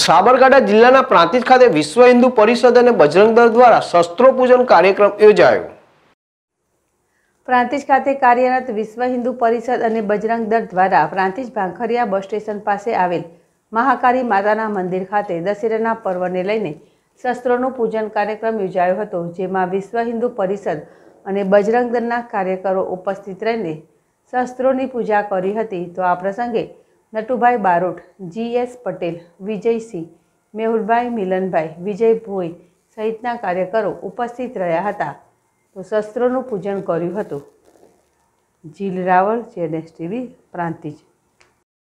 સાબરકાંઠા જિલ્લાના પ્રાંતિજ ખાતે વિશ્વ હિન્દુ પરિષદ અને બજરંગ દળ દ્વારા શસ્ત્રો પૂજન કાર્યક્રમ યોજાયો પ્રાંતિજ ખાતે કાર્યરત વિશ્વ હિન્દુ પરિષદ અને બજરંગ દળ દ્વારા પ્રાંતિજ ભાંખરિયા બસ સ્ટેશન પાસે આવેલ મહાકાળી માતાના મંદિર ખાતે દશેરાના પર્વને લઈને શસ્ત્રોનું પૂજન કાર્યક્રમ યોજાયો હતો જેમાં વિશ્વ હિન્દુ પરિષદ અને બજરંગ દળના કાર્યકરો ઉપસ્થિત રહીને શસ્ત્રોની પૂજા કરી હતી તો આ પ્રસંગે નટુભાઈ બારોટ જીએસ પટેલ વિજયસિંહ મેહુલભાઈ મિલનભાઈ વિજય ભોઈ સહિતના કાર્યકરો ઉપસ્થિત રહ્યા હતા તો શસ્ત્રોનું પૂજન કર્યું હતું જીલ રાવલ જેએનએસ ટીવી પ્રાંતિજ